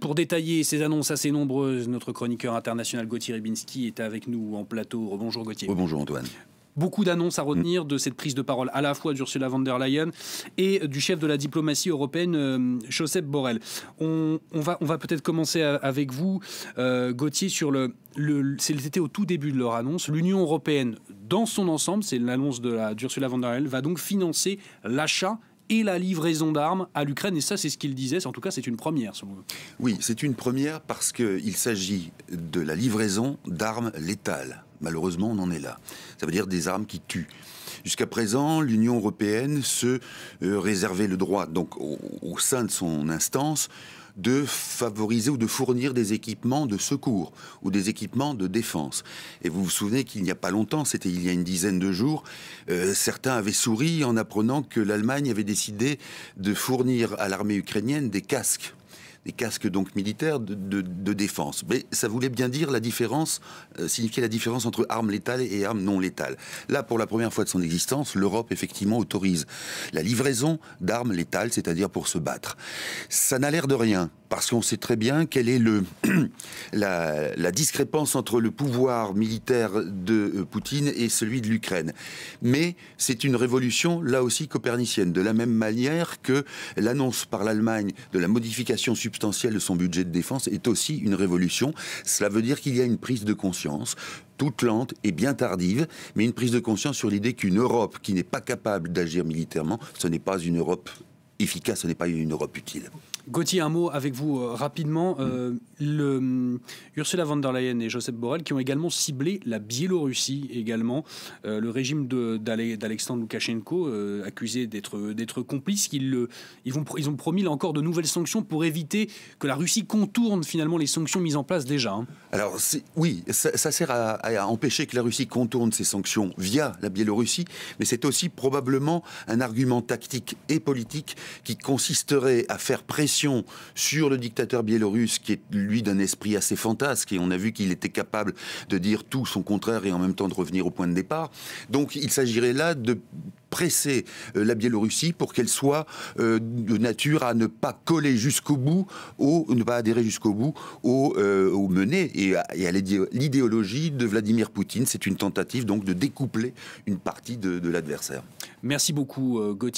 Pour détailler ces annonces assez nombreuses, notre chroniqueur international Gauthier Ribinski est avec nous en plateau. Bonjour Gauthier. Bonjour Antoine beaucoup d'annonces à retenir de cette prise de parole à la fois d'Ursula von der Leyen et du chef de la diplomatie européenne, euh, Josep Borrell. On, va, peut-être commencer avec vous, euh, Gauthier, sur le, c'était au tout début de leur annonce. L'Union européenne, dans son ensemble, c'est l'annonce d'Ursula la, von der Leyen, va donc financer l'achat et la livraison d'armes à l'Ukraine. Et ça, c'est ce qu'il disait. En tout cas, c'est une première, selon Oui, c'est une première parce qu'il s'agit de la livraison d'armes létales. Malheureusement, on en est là. Ça veut dire des armes qui tuent. Jusqu'à présent, l'Union européenne se euh, réservait le droit, donc au, sein de son instance, de favoriser ou de fournir des équipements de secours ou des équipements de défense. Et vous vous souvenez qu'il n'y a pas longtemps, c'était il y a une dizaine de jours, euh, certains avaient souri en apprenant que l'Allemagne avait décidé de fournir à l'armée ukrainienne des casques des casques donc militaires de, défense. Mais ça voulait bien dire la différence, euh, signifier la différence entre armes létales et armes non létales. Là, pour la première fois de son existence, l'Europe effectivement autorise la livraison d'armes létales, c'est-à-dire pour se battre. Ça n'a l'air de rien, parce qu'on sait très bien quelle est le, la, la, discrépance entre le pouvoir militaire de euh, Poutine et celui de l'Ukraine. Mais c'est une révolution, là aussi, copernicienne, de la même manière que l'annonce par l'Allemagne de la modification substantielle substantielle de son budget de défense est aussi une révolution. Cela veut dire qu'il y a une prise de conscience, toute lente et bien tardive, mais une prise de conscience sur l'idée qu'une Europe qui n'est pas capable d'agir militairement, ce n'est pas une Europe efficace, ce n'est pas une Europe utile. Gauthier, un mot avec vous euh, rapidement. Euh, le, hum, Ursula von der Leyen et Joseph Borrell qui ont également ciblé la Biélorussie également, euh, le régime d'Alexandre Loukachenko accusé d'être complice. Ils, ils, ont, ils ont promis encore de nouvelles sanctions pour éviter que la Russie contourne finalement les sanctions mises en place déjà. Hein. Alors oui, ça, sert à, empêcher que la Russie contourne ces sanctions via la Biélorussie, mais c'est aussi probablement un argument tactique et politique qui consisterait à faire pression sur le dictateur biélorusse, qui est lui d'un esprit assez fantasque, et on a vu qu'il était capable de dire tout son contraire et en même temps de revenir au point de départ. Donc il s'agirait là de presser euh, la Biélorussie pour qu'elle soit euh, de nature à ne pas coller jusqu'au bout, ou ne pas adhérer jusqu'au bout au, euh, au menées et à, l'idéologie de Vladimir Poutine. C'est une tentative donc de découpler une partie de, de l'adversaire. Merci beaucoup Gauthier.